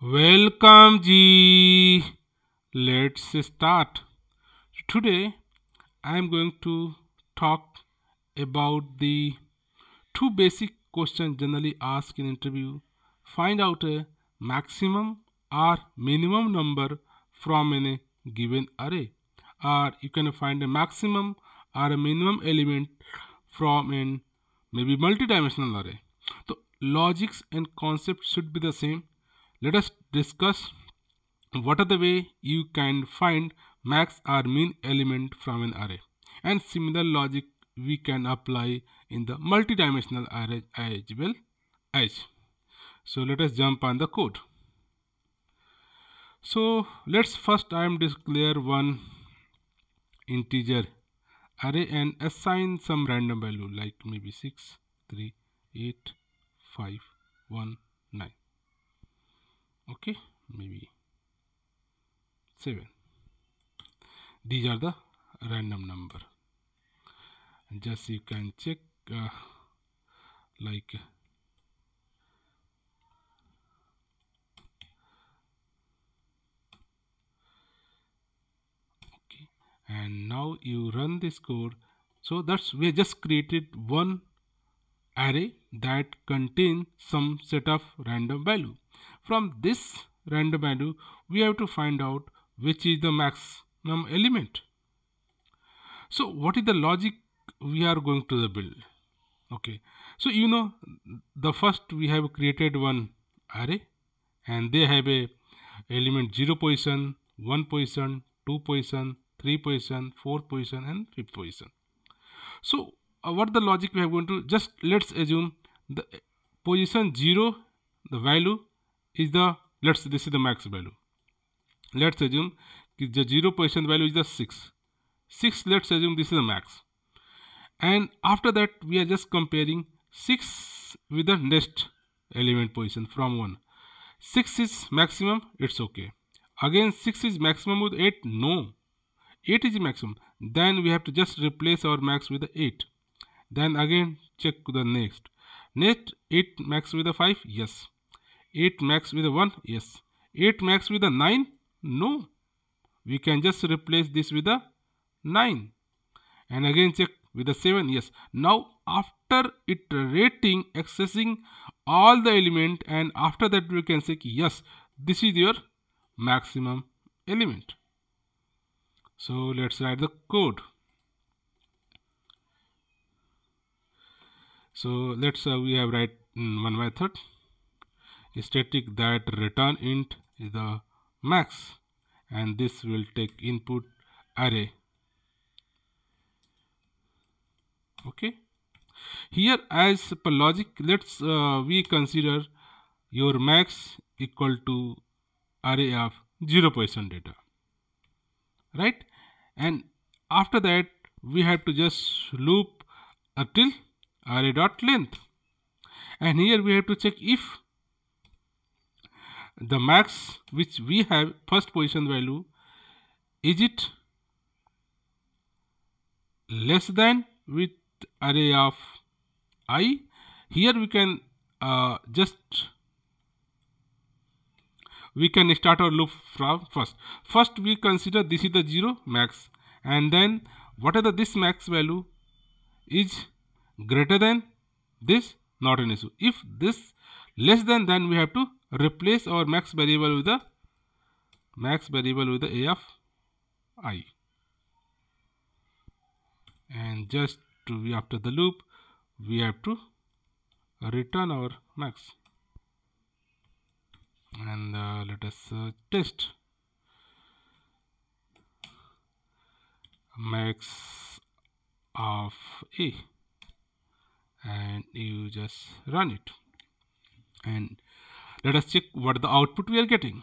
Welcome G. Let's start. Today I am going to talk about the two basic questions generally asked in interview. Find out a maximum or minimum number from any given array or you can find a maximum or a minimum element from an maybe multidimensional array. So logics and concepts should be the same let us discuss what are the way you can find max or mean element from an array and similar logic we can apply in the multidimensional array as well as. So let us jump on the code. So let's first I am declare one integer array and assign some random value like maybe 6, 3, 8, 5, 1, okay maybe 7 these are the random number and just you can check uh, like okay and now you run this code so that's we just created one array that contains some set of random value from this random value, we have to find out which is the maximum element. So what is the logic we are going to the build? Okay, so you know the first we have created one array and they have a element 0 position, 1 position, 2 position, 3 position, 4 position and 5 position. So uh, what the logic we are going to just let's assume the position 0 the value is the let's this is the max value let's assume the zero position value is the 6 6 let's assume this is the max and after that we are just comparing 6 with the next element position from 1 6 is maximum it's okay again 6 is maximum with 8 no 8 is maximum then we have to just replace our max with the 8 then again check the next next 8 max with the 5 yes 8 max with 1 yes 8 max with a 9 no we can just replace this with a 9 and again check with a 7 yes now after iterating accessing all the element and after that we can say yes this is your maximum element so let's write the code so let's uh, we have write mm, one method static that return int is the max and this will take input array okay here as per logic let's uh, we consider your max equal to array of 0 position data right and after that we have to just loop until array dot length and here we have to check if the max which we have first position value is it less than with array of i here we can uh, just we can start our loop from first first we consider this is the zero max and then whatever this max value is greater than this not an issue if this less than then we have to replace our max variable with the max variable with the a of i and just to be after the loop we have to return our max and uh, let us uh, test max of a and you just run it and let us check what the output we are getting.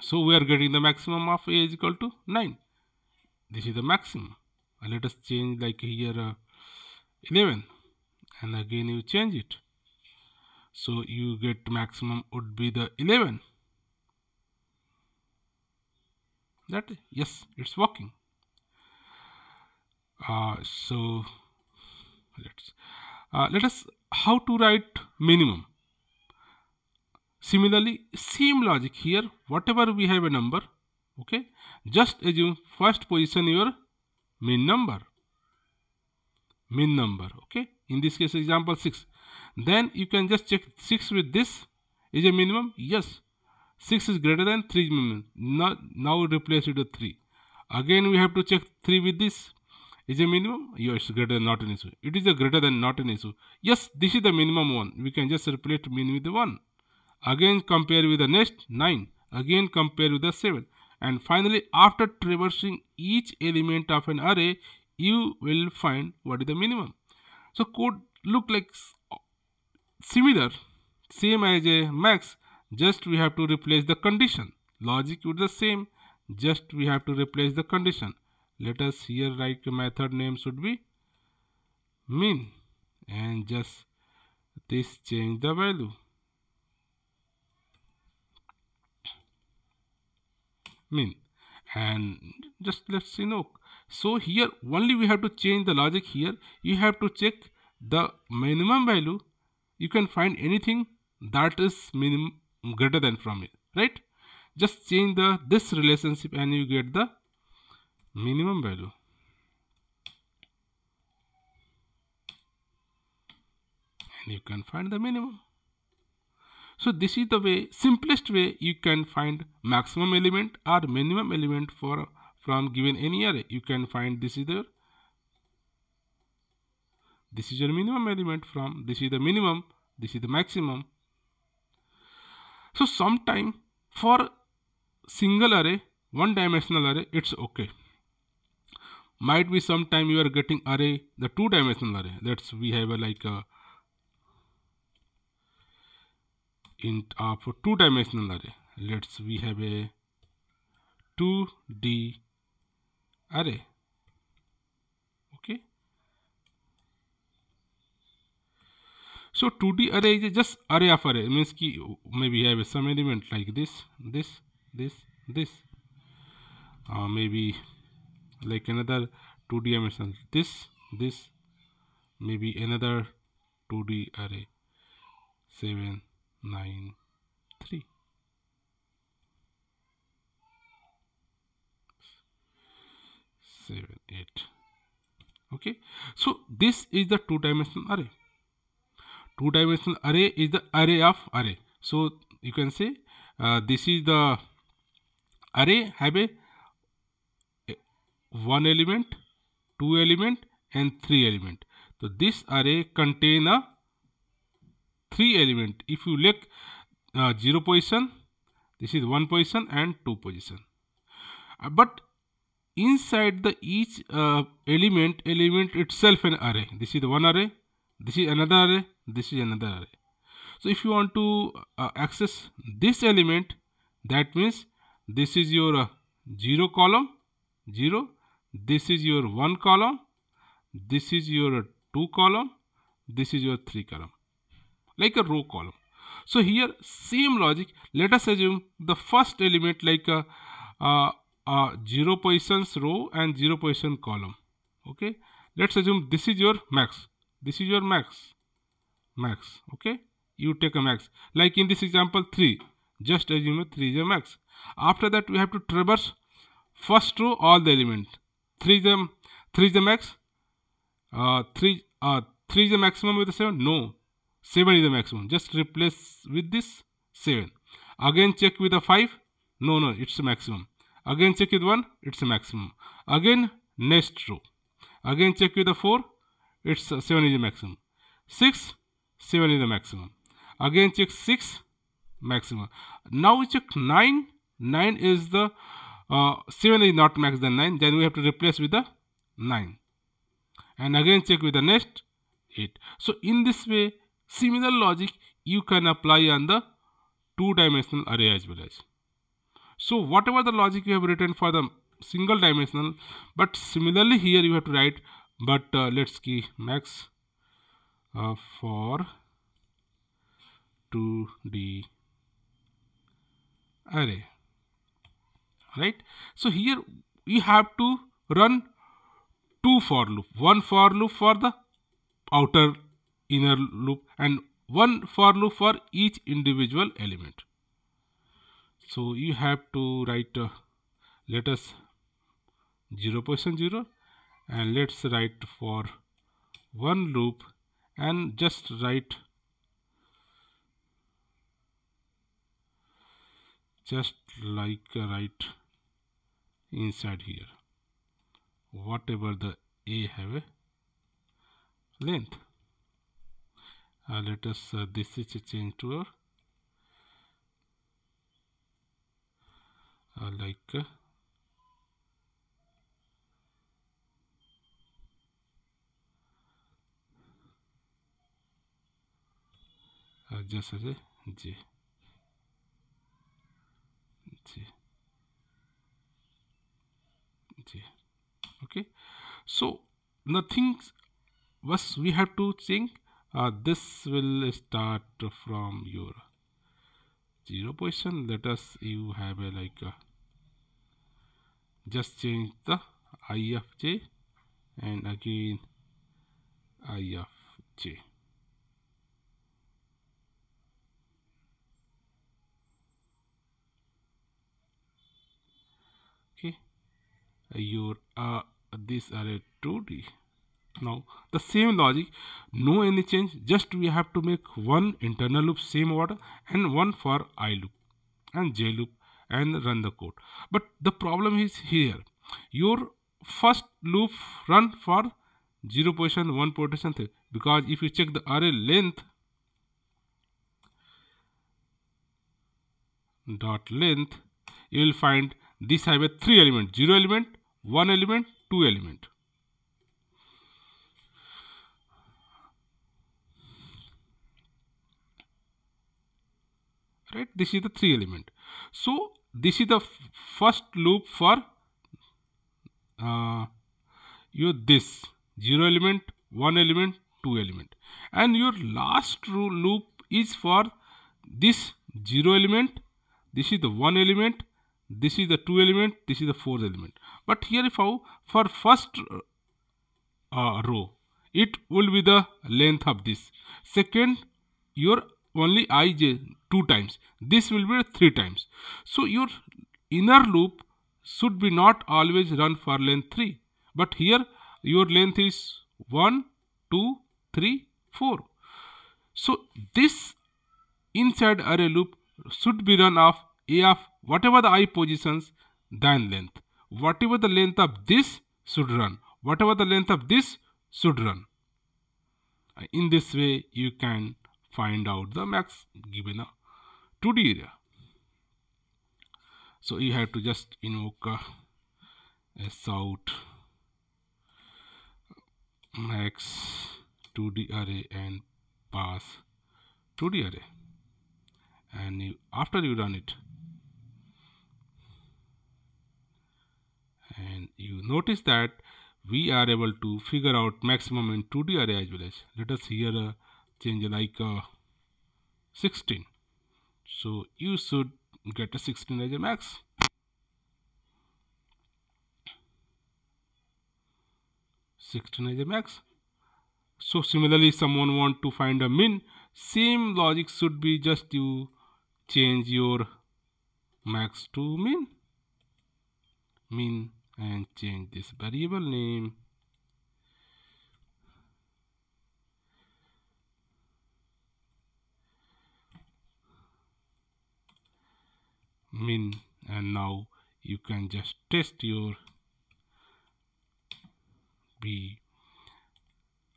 So we are getting the maximum of a is equal to 9. This is the maximum. And let us change like here uh, 11 and again you change it. So you get maximum would be the 11. That yes, it's working. Uh, so let's uh, let us how to write minimum. Similarly, same logic here, whatever we have a number, okay, just assume first position your mean number, mean number, okay, in this case example 6. Then you can just check 6 with this is a minimum, yes, 6 is greater than 3 minimum, now, now replace it with 3. Again we have to check 3 with this, is a minimum yes greater than not an issue it is a greater than not an issue yes this is the minimum one we can just replace min with 1 again compare with the next 9 again compare with the 7 and finally after traversing each element of an array you will find what is the minimum so code look like similar same as a max just we have to replace the condition logic with the same just we have to replace the condition let us here write method name should be min and just this change the value min and just let's see you so here only we have to change the logic here you have to check the minimum value you can find anything that is minimum greater than from it right just change the this relationship and you get the minimum value and you can find the minimum so this is the way simplest way you can find maximum element or minimum element for from given any array you can find this is your, this is your minimum element from this is the minimum this is the maximum so sometime for single array one dimensional array it's okay might be sometime you are getting array the two dimensional array that's we have a like a int of two dimensional array let's we have a 2d array okay so 2d array is just array of array means ki maybe have some element like this this this this uh, maybe like another 2d dimensional this this may be another 2d array 7 9 3 7 8 okay so this is the two dimensional array two dimensional array is the array of array so you can say uh, this is the array have a one element, two element and three element. So this array contain a three element. If you look uh, zero position, this is one position and two position. Uh, but inside the each uh, element, element itself an array. This is one array, this is another array, this is another array. So if you want to uh, access this element, that means this is your uh, zero column, zero this is your one column this is your two column this is your three column like a row column so here same logic let us assume the first element like a, a, a zero positions row and zero position column okay let's assume this is your max this is your max max okay you take a max like in this example 3 just assume a 3 is a max after that we have to traverse first row all the element 3 3 is the max uh, 3 uh, 3 is the maximum with the 7 no 7 is the maximum just replace with this 7 again check with the 5 no no it's maximum again check with 1 it's maximum again next row again check with the 4 it's uh, 7 is the maximum 6 7 is the maximum again check 6 maximum now check 9 9 is the uh, 7 is not max than 9 then we have to replace with the 9 and again check with the next 8 so in this way similar logic you can apply on the two dimensional array as well as so whatever the logic you have written for the single dimensional but similarly here you have to write but uh, let's key max uh, for 2d array right so here we have to run two for loop one for loop for the outer inner loop and one for loop for each individual element so you have to write uh, let us 0 position 0 and let's write for one loop and just write just like uh, write inside here whatever the a have a length uh, let us uh, this is change to a uh, like uh, uh, just as okay so nothing was we have to think. Uh, this will start from your zero position let us you have a like a, uh, just change the ifj and again ifj your uh, this array 2d now the same logic no any change just we have to make one internal loop same order and one for i loop and j loop and run the code but the problem is here your first loop run for 0 position 1 position 3 because if you check the array length dot length you will find this have a three element, zero element, one element, two element. Right, this is the three element. So this is the first loop for uh, your this zero element, one element, two element, and your last loop is for this zero element. This is the one element this is the two element this is the fourth element but here if I for first uh, uh, row it will be the length of this second your only ij two times this will be three times so your inner loop should be not always run for length 3 but here your length is one, two, three, four. so this inside array loop should be run of a of whatever the i positions than length. Whatever the length of this should run. Whatever the length of this should run. Uh, in this way, you can find out the max given a 2D area. So you have to just invoke a, uh, a max 2D array and pass 2D array. And you, after you run it, you notice that we are able to figure out maximum in 2D array as well as let us here uh, change like uh, 16 so you should get a 16 as a max Sixteen as a max. So similarly, someone want to find a min. Same logic should be just you change your max to min. Min and change this variable name min and now you can just test your b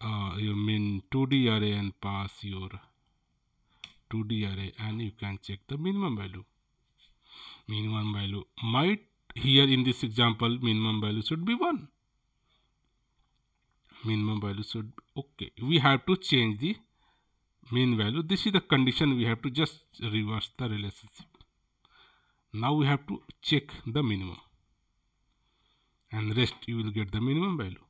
uh, your min 2d array and pass your 2d array and you can check the minimum value minimum value might here in this example minimum value should be 1 minimum value should be, okay we have to change the mean value this is the condition we have to just reverse the relationship now we have to check the minimum and rest you will get the minimum value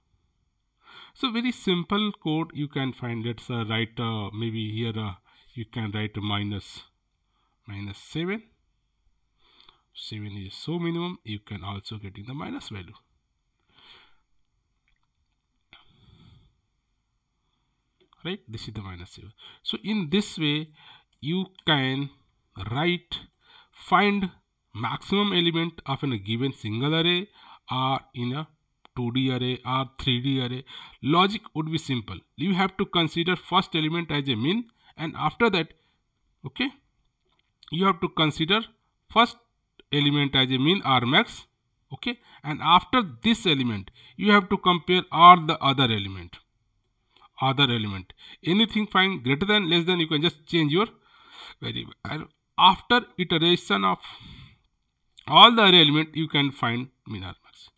so very simple code you can find let's uh, write uh, maybe here uh, you can write minus minus 7 7 is so minimum you can also getting the minus value right this is the minus 7 so in this way you can write find maximum element of a given single array or in a 2D array or 3D array. Logic would be simple. You have to consider first element as a mean and after that, okay, you have to consider first element as a min or max okay and after this element you have to compare all the other element other element anything fine, greater than less than you can just change your variable after iteration of all the array element you can find min or max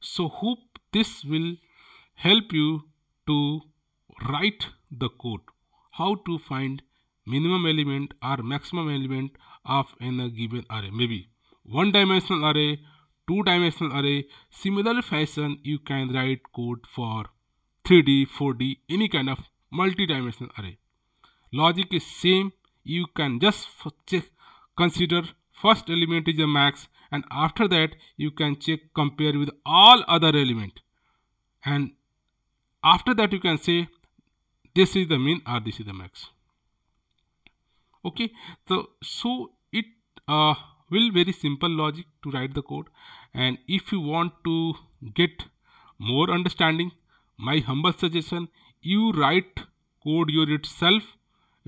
so hope this will help you to write the code how to find minimum element or maximum element of any given array, maybe one-dimensional array, two-dimensional array. Similar fashion, you can write code for 3D, 4D, any kind of multi-dimensional array. Logic is same. You can just check, consider first element is a max and after that you can check compare with all other element and after that you can say this is the min or this is the max okay so so it uh, will very simple logic to write the code and if you want to get more understanding my humble suggestion you write code your itself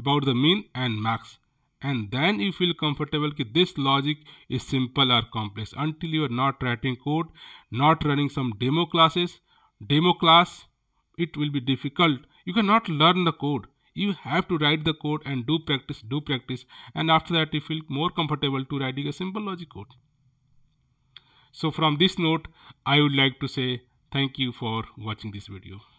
about the min and max and then you feel comfortable that this logic is simple or complex until you are not writing code not running some demo classes demo class it will be difficult you cannot learn the code you have to write the code and do practice do practice and after that you feel more comfortable to writing a simple logic code so from this note i would like to say thank you for watching this video